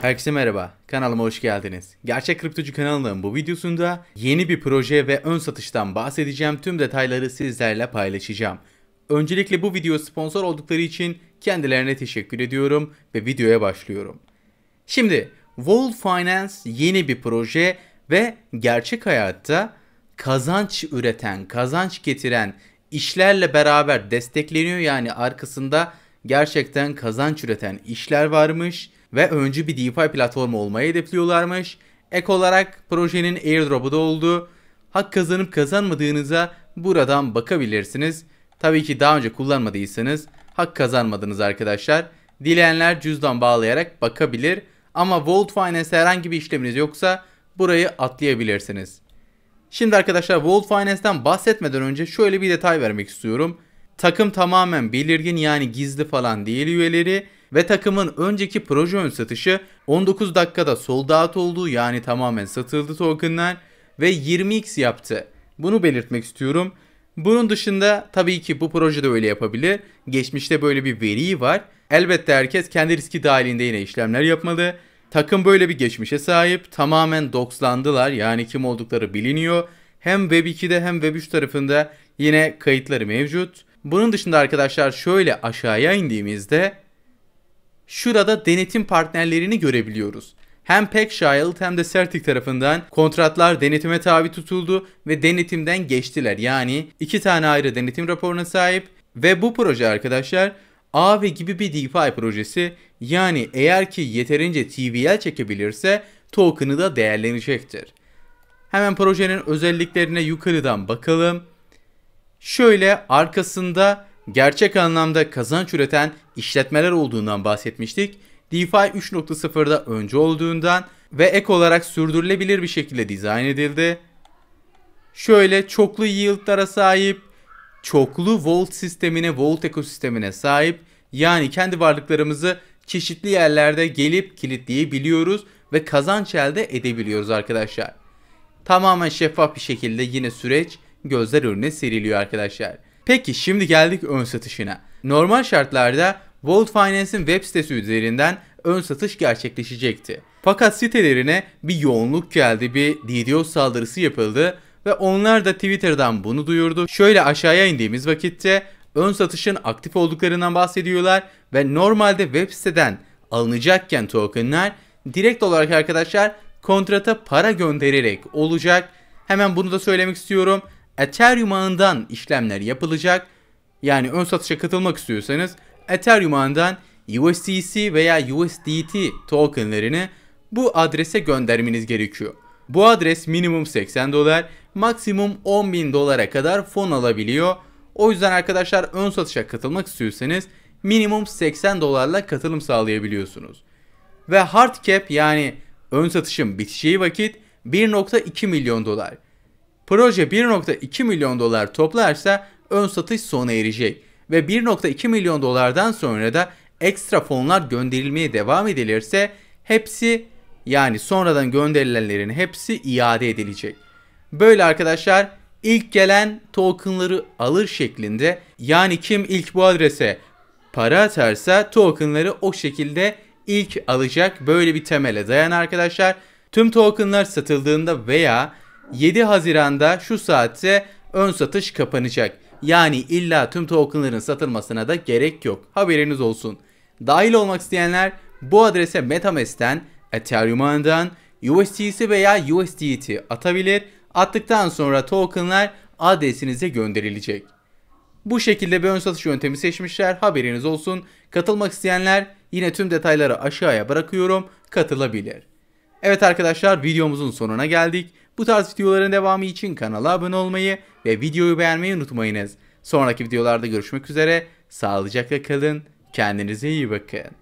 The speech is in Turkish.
Herkese merhaba, kanalıma hoş geldiniz. Gerçek Kriptocu kanalının bu videosunda yeni bir proje ve ön satıştan bahsedeceğim tüm detayları sizlerle paylaşacağım. Öncelikle bu video sponsor oldukları için kendilerine teşekkür ediyorum ve videoya başlıyorum. Şimdi World Finance yeni bir proje ve gerçek hayatta kazanç üreten, kazanç getiren işlerle beraber destekleniyor yani arkasında gerçekten kazanç üreten işler varmış ve öncü bir DeFi platformu olmayı hedefliyorlarmış. Ek olarak projenin airdrop'u da oldu. Hak kazanıp kazanmadığınıza buradan bakabilirsiniz. Tabii ki daha önce kullanmadıysanız hak kazanmadınız arkadaşlar. Dileyenler cüzdan bağlayarak bakabilir. Ama Vault Finance herhangi bir işleminiz yoksa burayı atlayabilirsiniz. Şimdi arkadaşlar Vault Finance'ten bahsetmeden önce şöyle bir detay vermek istiyorum. Takım tamamen belirgin yani gizli falan değil üyeleri ve takımın önceki proje ön satışı 19 dakikada sold out oldu yani tamamen satıldı tokenlar ve 20x yaptı. Bunu belirtmek istiyorum. Bunun dışında tabii ki bu projede öyle yapabilir. Geçmişte böyle bir veri var. Elbette herkes kendi riski dahilinde yine işlemler yapmalı. Takım böyle bir geçmişe sahip. Tamamen doxlandılar. Yani kim oldukları biliniyor. Hem Web 2'de hem Web 3 tarafında yine kayıtları mevcut. Bunun dışında arkadaşlar şöyle aşağıya indiğimizde şurada denetim partnerlerini görebiliyoruz. Hem Packshield hem de Certic tarafından kontratlar denetime tabi tutuldu ve denetimden geçtiler. Yani iki tane ayrı denetim raporuna sahip ve bu proje arkadaşlar AV gibi bir DeFi projesi yani eğer ki yeterince TVL çekebilirse token'ı da değerlenecektir. Hemen projenin özelliklerine yukarıdan bakalım. Şöyle arkasında gerçek anlamda kazanç üreten işletmeler olduğundan bahsetmiştik. DeFi 3.0'da önce olduğundan ve ek olarak sürdürülebilir bir şekilde dizayn edildi. Şöyle çoklu yield'lara sahip, çoklu vault sistemine, vault ekosistemine sahip. Yani kendi varlıklarımızı çeşitli yerlerde gelip kilitleyebiliyoruz ve kazanç elde edebiliyoruz arkadaşlar. Tamamen şeffaf bir şekilde yine süreç gözler önüne seriliyor arkadaşlar. Peki şimdi geldik ön satışına. Normal şartlarda Vault Finance'in web sitesi üzerinden ön satış gerçekleşecekti. Fakat sitelerine bir yoğunluk geldi, bir DDoS saldırısı yapıldı ve onlar da Twitter'dan bunu duyurdu. Şöyle aşağıya indiğimiz vakitte ön satışın aktif olduklarından bahsediyorlar ve normalde web siteden alınacakken tokenlar direkt olarak arkadaşlar kontrata para göndererek olacak. Hemen bunu da söylemek istiyorum. Ethereum ağından işlemler yapılacak. Yani ön satışa katılmak istiyorsanız Ethereum ağından USDC veya USDT tokenlerini bu adrese göndermeniz gerekiyor. Bu adres minimum 80 dolar, maksimum 10 bin dolara kadar fon alabiliyor. O yüzden arkadaşlar ön satışa katılmak istiyorsanız minimum 80 dolarla katılım sağlayabiliyorsunuz. Ve hard cap yani ön satışın biteceği vakit 1.2 milyon dolar. Proje 1.2 milyon dolar toplarsa ön satış sona erecek ve 1.2 milyon dolardan sonra da ekstra fonlar gönderilmeye devam edilirse hepsi yani sonradan gönderilenlerin hepsi iade edilecek. Böyle arkadaşlar ilk gelen tokenları alır şeklinde yani kim ilk bu adrese para atarsa tokenları o şekilde ilk alacak böyle bir temele dayan arkadaşlar. Tüm tokenlar satıldığında veya 7 Haziran'da şu saatte ön satış kapanacak. Yani illa tüm tokenların satılmasına da gerek yok. Haberiniz olsun. Dahil olmak isteyenler bu adrese Metamask'ten, Ethereum ağından USDC veya USDT atabilir. Attıktan sonra tokenlar adresinize gönderilecek. Bu şekilde bir ön satış yöntemi seçmişler. Haberiniz olsun. Katılmak isteyenler yine tüm detayları aşağıya bırakıyorum. Katılabilir. Evet arkadaşlar videomuzun sonuna geldik. Bu tarz videoların devamı için kanala abone olmayı ve videoyu beğenmeyi unutmayınız. Sonraki videolarda görüşmek üzere. Sağlıcakla kalın. Kendinize iyi bakın.